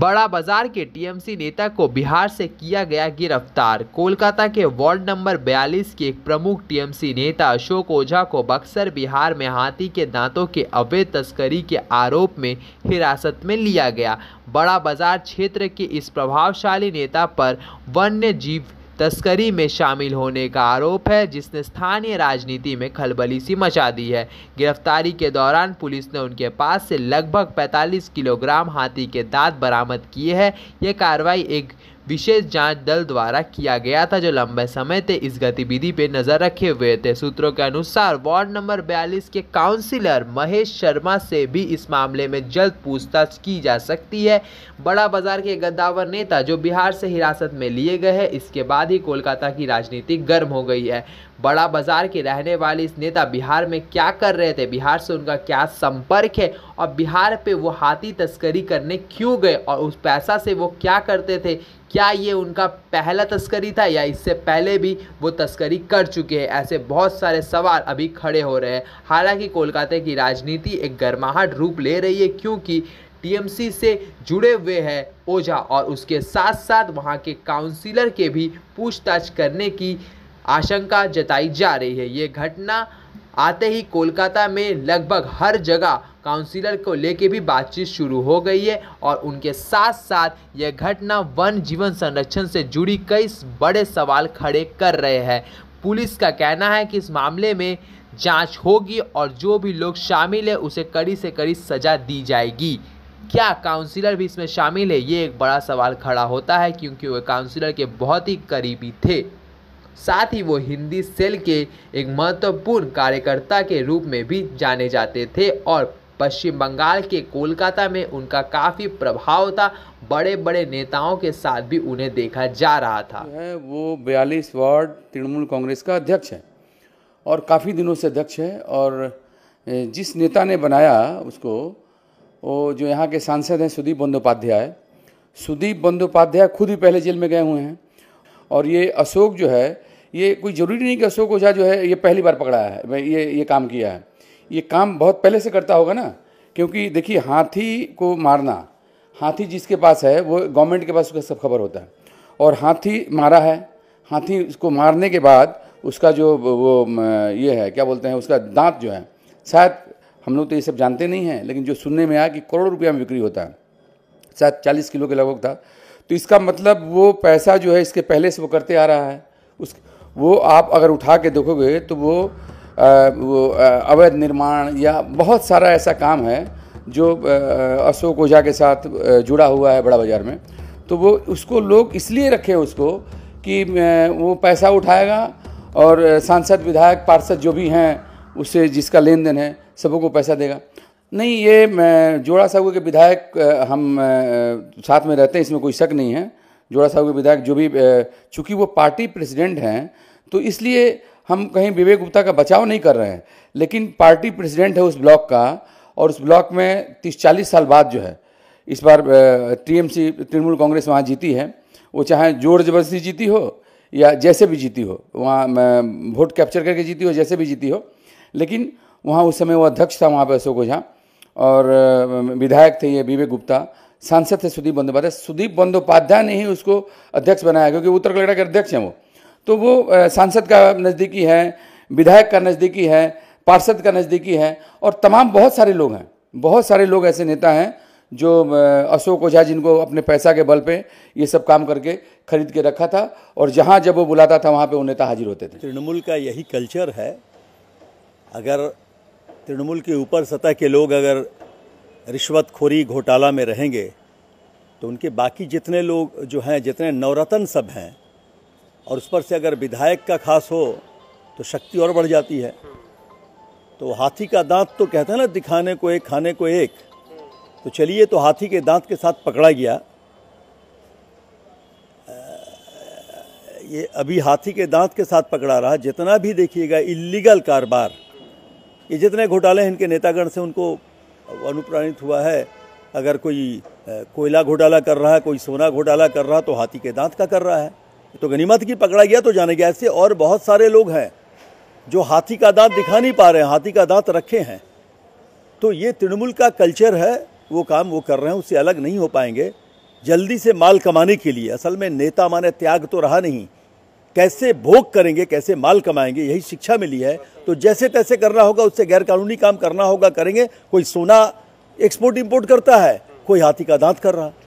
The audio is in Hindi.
बड़ा बाजार के टीएमसी नेता को बिहार से किया गया गिरफ्तार कोलकाता के वार्ड नंबर 42 के एक प्रमुख टीएमसी नेता अशोक ओझा को बक्सर बिहार में हाथी के दांतों के अवैध तस्करी के आरोप में हिरासत में लिया गया बड़ा बाजार क्षेत्र के इस प्रभावशाली नेता पर वन्य जीव तस्करी में शामिल होने का आरोप है जिसने स्थानीय राजनीति में खलबली सी मचा दी है गिरफ्तारी के दौरान पुलिस ने उनके पास से लगभग 45 किलोग्राम हाथी के दांत बरामद किए हैं यह कार्रवाई एक विशेष जांच दल द्वारा किया गया था जो लंबे समय से इस गतिविधि पर नजर रखे हुए थे सूत्रों के अनुसार वार्ड नंबर बयालीस के काउंसिलर महेश शर्मा से भी इस मामले में जल्द पूछताछ की जा सकती है बड़ा बाजार के गद्दावर नेता जो बिहार से हिरासत में लिए गए हैं इसके बाद ही कोलकाता की राजनीति गर्म हो गई है बड़ा बाज़ार के रहने वाले इस नेता बिहार में क्या कर रहे थे बिहार से उनका क्या संपर्क है और बिहार पे वो हाथी तस्करी करने क्यों गए और उस पैसा से वो क्या करते थे क्या ये उनका पहला तस्करी था या इससे पहले भी वो तस्करी कर चुके हैं ऐसे बहुत सारे सवाल अभी खड़े हो रहे हैं हालांकि कोलकाता की राजनीति एक गर्माहट रूप ले रही है क्योंकि टीएमसी से जुड़े हुए हैं ओझा और उसके साथ साथ वहाँ के काउंसिलर के भी पूछताछ करने की आशंका जताई जा रही है ये घटना आते ही कोलकाता में लगभग हर जगह काउंसिलर को लेके भी बातचीत शुरू हो गई है और उनके साथ साथ यह घटना वन जीवन संरक्षण से जुड़ी कई बड़े सवाल खड़े कर रहे हैं पुलिस का कहना है कि इस मामले में जांच होगी और जो भी लोग शामिल है उसे कड़ी से कड़ी सजा दी जाएगी क्या काउंसिलर भी इसमें शामिल है ये एक बड़ा सवाल खड़ा होता है क्योंकि वह काउंसिलर के बहुत ही करीबी थे साथ ही वो हिंदी सेल के एक महत्वपूर्ण कार्यकर्ता के रूप में भी जाने जाते थे और पश्चिम बंगाल के कोलकाता में उनका काफ़ी प्रभाव था बड़े बड़े नेताओं के साथ भी उन्हें देखा जा रहा था है वो बयालीस वार्ड तृणमूल कांग्रेस का अध्यक्ष है और काफ़ी दिनों से अध्यक्ष है और जिस नेता ने बनाया उसको वो जो यहाँ के सांसद हैं सुदीप बंदोपाध्याय सुदीप बंदोपाध्याय खुद ही पहले जेल में गए हुए हैं और ये अशोक जो है ये कोई ज़रूरी नहीं कि अशोक ओझा जो है ये पहली बार पकड़ा है ये ये काम किया है ये काम बहुत पहले से करता होगा ना क्योंकि देखिए हाथी को मारना हाथी जिसके पास है वो गवर्नमेंट के पास उसका सब खबर होता है और हाथी मारा है हाथी उसको मारने के बाद उसका जो वो ये है क्या बोलते हैं उसका दांत जो है शायद हम लोग तो ये सब जानते नहीं हैं लेकिन जो सुनने में आया कि करोड़ों रुपया में बिक्री होता है शायद चालीस किलो के लगभग था तो इसका मतलब वो पैसा जो है इसके पहले से वो करते आ रहा है उस वो आप अगर उठा के देखोगे तो वो आ, वो अवैध निर्माण या बहुत सारा ऐसा काम है जो अशोक ओझा के साथ जुड़ा हुआ है बड़ा बाज़ार में तो वो उसको लोग इसलिए रखे उसको कि वो पैसा उठाएगा और सांसद विधायक पार्षद जो भी हैं उससे जिसका लेन देन है सबों को पैसा देगा नहीं ये मैं जोड़ा साहू के विधायक हम साथ में रहते हैं इसमें कोई शक नहीं है जोड़ा साहू के विधायक जो भी चूँकि वो पार्टी प्रेसिडेंट हैं तो इसलिए हम कहीं विवेक गुप्ता का बचाव नहीं कर रहे हैं लेकिन पार्टी प्रेसिडेंट है उस ब्लॉक का और उस ब्लॉक में तीस चालीस साल बाद जो है इस बार टीएमसी तृणमूल कांग्रेस वहाँ जीती है वो चाहे जोर जबरदस्ती जीती हो या जैसे भी जीती हो वहाँ वोट कैप्चर करके जीती हो जैसे भी जीती हो लेकिन वहाँ उस समय वो अध्यक्ष था वहाँ पर अशोक ओझा और विधायक थे ये विवेक गुप्ता सांसद थे सुदीप बंदोपाध्याय सुदीप बंदोपाध्याय ने ही उसको अध्यक्ष बनाया क्योंकि उत्तर कलकत्ता के अध्यक्ष हैं वो तो वो सांसद का नज़दीकी है विधायक का नज़दीकी है पार्षद का नज़दीकी है और तमाम बहुत सारे लोग हैं बहुत सारे लोग ऐसे नेता हैं जो अशोक ओझा जिनको अपने पैसा के बल पे ये सब काम करके खरीद के रखा था और जहाँ जब वो बुलाता था वहाँ पे वो नेता हाजिर होते थे तृणमूल का यही कल्चर है अगर तृणमूल के ऊपर सतह के लोग अगर रिश्वतखोरी घोटाला में रहेंगे तो उनके बाकी जितने लोग जो हैं जितने नवरत्न सब हैं और उस पर से अगर विधायक का खास हो तो शक्ति और बढ़ जाती है तो हाथी का दांत तो कहते हैं ना दिखाने को एक खाने को एक तो चलिए तो हाथी के दांत के साथ पकड़ा गया ये अभी हाथी के दांत के साथ पकड़ा रहा जितना भी देखिएगा इलीगल कारोबार ये जितने घोटाले हैं इनके नेतागण से उनको अनुप्राणित हुआ है अगर कोई कोयला घोटाला कर रहा है कोई सोना घोटाला कर रहा है तो हाथी के दांत का कर रहा है तो गनीमत की पकड़ा गया तो जाने गया ऐसे और बहुत सारे लोग हैं जो हाथी का दांत दिखा नहीं पा रहे हैं हाथी का दांत रखे हैं तो ये तृणमूल का कल्चर है वो काम वो कर रहे हैं उससे अलग नहीं हो पाएंगे जल्दी से माल कमाने के लिए असल में नेता माने त्याग तो रहा नहीं कैसे भोग करेंगे कैसे माल कमाएंगे यही शिक्षा मिली है तो जैसे तैसे करना होगा उससे गैरकानूनी काम करना होगा करेंगे कोई सोना एक्सपोर्ट इम्पोर्ट करता है कोई हाथी का दांत कर रहा है